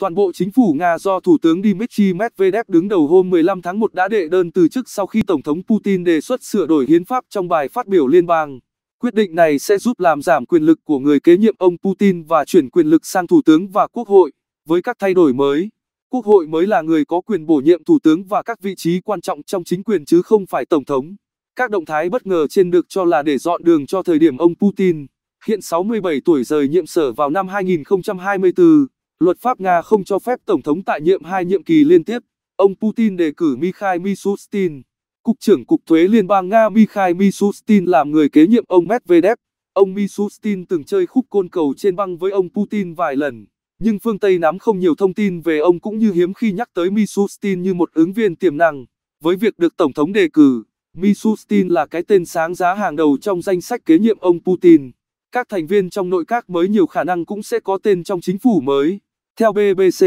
Toàn bộ chính phủ Nga do Thủ tướng Dmitry Medvedev đứng đầu hôm 15 tháng 1 đã đệ đơn từ chức sau khi Tổng thống Putin đề xuất sửa đổi hiến pháp trong bài phát biểu liên bang. Quyết định này sẽ giúp làm giảm quyền lực của người kế nhiệm ông Putin và chuyển quyền lực sang Thủ tướng và Quốc hội. Với các thay đổi mới, Quốc hội mới là người có quyền bổ nhiệm Thủ tướng và các vị trí quan trọng trong chính quyền chứ không phải Tổng thống. Các động thái bất ngờ trên được cho là để dọn đường cho thời điểm ông Putin, hiện 67 tuổi rời nhiệm sở vào năm 2024. Luật pháp Nga không cho phép Tổng thống tại nhiệm hai nhiệm kỳ liên tiếp. Ông Putin đề cử Mikhail Mishustin, Cục trưởng Cục Thuế Liên bang Nga Mikhail Mishustin làm người kế nhiệm ông Medvedev. Ông Mishustin từng chơi khúc côn cầu trên băng với ông Putin vài lần, nhưng phương Tây nắm không nhiều thông tin về ông cũng như hiếm khi nhắc tới Mishustin như một ứng viên tiềm năng. Với việc được Tổng thống đề cử, Mishustin là cái tên sáng giá hàng đầu trong danh sách kế nhiệm ông Putin. Các thành viên trong nội các mới nhiều khả năng cũng sẽ có tên trong chính phủ mới. Theo BBC,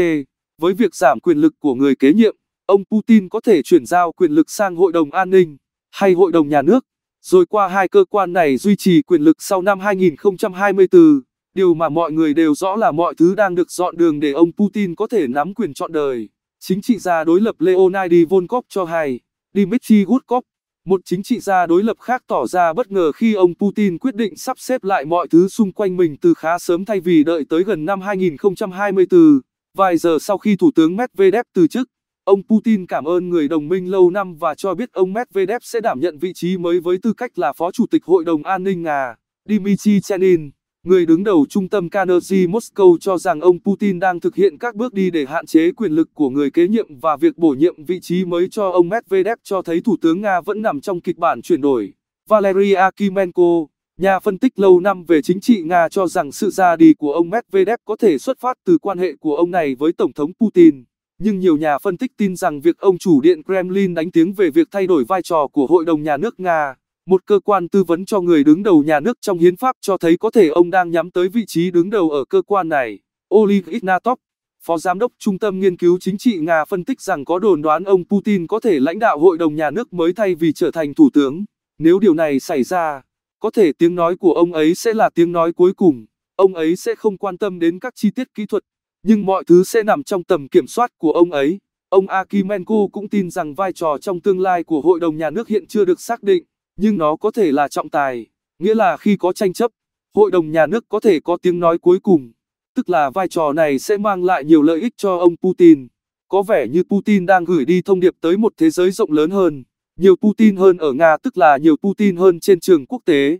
với việc giảm quyền lực của người kế nhiệm, ông Putin có thể chuyển giao quyền lực sang Hội đồng An ninh hay Hội đồng Nhà nước, rồi qua hai cơ quan này duy trì quyền lực sau năm 2024. Điều mà mọi người đều rõ là mọi thứ đang được dọn đường để ông Putin có thể nắm quyền trọn đời. Chính trị gia đối lập Leonid Volkov cho hay, Dmitry Gudkov một chính trị gia đối lập khác tỏ ra bất ngờ khi ông Putin quyết định sắp xếp lại mọi thứ xung quanh mình từ khá sớm thay vì đợi tới gần năm 2024. Vài giờ sau khi Thủ tướng Medvedev từ chức, ông Putin cảm ơn người đồng minh lâu năm và cho biết ông Medvedev sẽ đảm nhận vị trí mới với tư cách là Phó Chủ tịch Hội đồng An ninh Nga, Dmitry Chenin. Người đứng đầu trung tâm Carnegie Moscow cho rằng ông Putin đang thực hiện các bước đi để hạn chế quyền lực của người kế nhiệm và việc bổ nhiệm vị trí mới cho ông Medvedev cho thấy Thủ tướng Nga vẫn nằm trong kịch bản chuyển đổi. Valery Akimenko, nhà phân tích lâu năm về chính trị Nga cho rằng sự ra đi của ông Medvedev có thể xuất phát từ quan hệ của ông này với Tổng thống Putin. Nhưng nhiều nhà phân tích tin rằng việc ông chủ điện Kremlin đánh tiếng về việc thay đổi vai trò của Hội đồng Nhà nước Nga một cơ quan tư vấn cho người đứng đầu nhà nước trong hiến pháp cho thấy có thể ông đang nhắm tới vị trí đứng đầu ở cơ quan này. Oleg Ignatov, Phó Giám đốc Trung tâm Nghiên cứu Chính trị Nga phân tích rằng có đồn đoán ông Putin có thể lãnh đạo hội đồng nhà nước mới thay vì trở thành thủ tướng. Nếu điều này xảy ra, có thể tiếng nói của ông ấy sẽ là tiếng nói cuối cùng. Ông ấy sẽ không quan tâm đến các chi tiết kỹ thuật, nhưng mọi thứ sẽ nằm trong tầm kiểm soát của ông ấy. Ông Akimenko cũng tin rằng vai trò trong tương lai của hội đồng nhà nước hiện chưa được xác định nhưng nó có thể là trọng tài, nghĩa là khi có tranh chấp, hội đồng nhà nước có thể có tiếng nói cuối cùng, tức là vai trò này sẽ mang lại nhiều lợi ích cho ông Putin. Có vẻ như Putin đang gửi đi thông điệp tới một thế giới rộng lớn hơn, nhiều Putin hơn ở Nga tức là nhiều Putin hơn trên trường quốc tế.